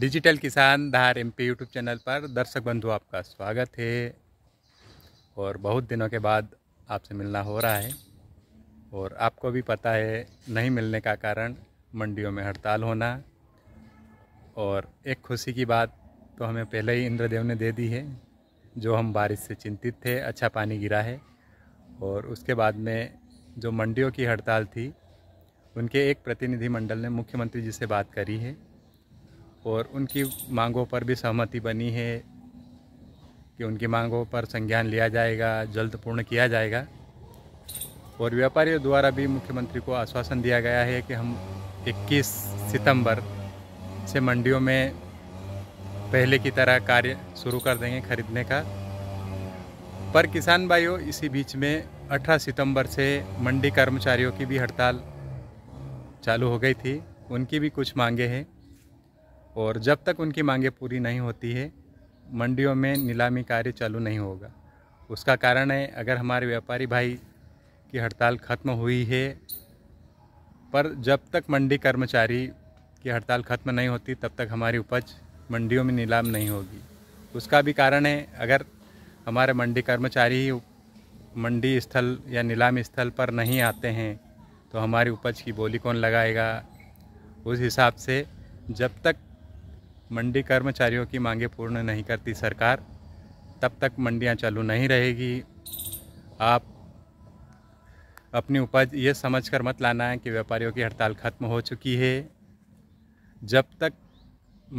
digital किसान Dhar M P YouTube channel पर दर्शक बंधु आपका स्वागत है और बहुत दिनों के बाद आपसे मिलना हो रहा है और आपको भी पता है नहीं मिलने का कारण मंडियों में हड़ताल होना और एक खुशी की बात तो हमें पहले ही इंद्रदेव ने दे दी है जो हम बारिश से चिंतित थे अच्छा पानी गिरा है और उसके बाद में जो मंडियों की हड़ताल थी उनके एक प्रतिनिधिमंडल ने मुख्यमंत्री जी से बात करी है और उनकी मांगों पर भी सहमति बनी है कि उनकी मांगों पर संज्ञान लिया जाएगा जल्द पूर्ण किया जाएगा और व्यापारियों द्वारा भी मुख्यमंत्री को आश्वासन दिया गया है कि हम 21 सितंबर से मंडियों में पहले की तरह कार्य शुरू कर देंगे खरीदने का पर किसान भाइयों इसी बीच में 18 सितंबर से मंडी कर्मचारियों की भी हड़ताल चालू हो गई थी उनकी भी कुछ मांगे हैं और जब तक उनकी मांगें पूरी नहीं होती है मंडियों में नीलामी कार्य चालू नहीं होगा उसका कारण है अगर हमारे व्यापारी भाई की हड़ताल खत्म हुई है पर जब तक मंडी कर्मचारी की हड़ताल खत्म नहीं होती तब तक हमारी उपज मंडियों में नीलाम नहीं होगी उसका भी कारण है अगर हमारे मंडी कर्मचारी मंडी स्थल या नीलाम स्थल पर नहीं आते हैं तो हमारी उपज की बोली कौन लगाएगा उस हिसाब से जब तक मंडी कर्मचारियों की मांगे पूर्ण नहीं करती सरकार तब तक मंडियां चालू नहीं रहेगी आप अपनी उपज ये समझ कर मत लाना है कि व्यापारियों की हड़ताल खत्म हो चुकी है जब तक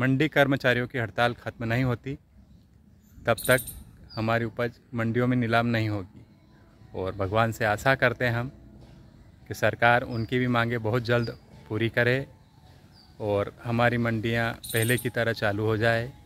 मंडी कर्मचारियों की हड़ताल खत्म नहीं होती तब तक हमारी उपज मंडियों में नीलाम नहीं होगी और भगवान से आशा करते हैं हम कि सरकार उनकी भी मांगे बहुत जल्द पूरी करे और हमारी मंडियाँ पहले की तरह चालू हो जाए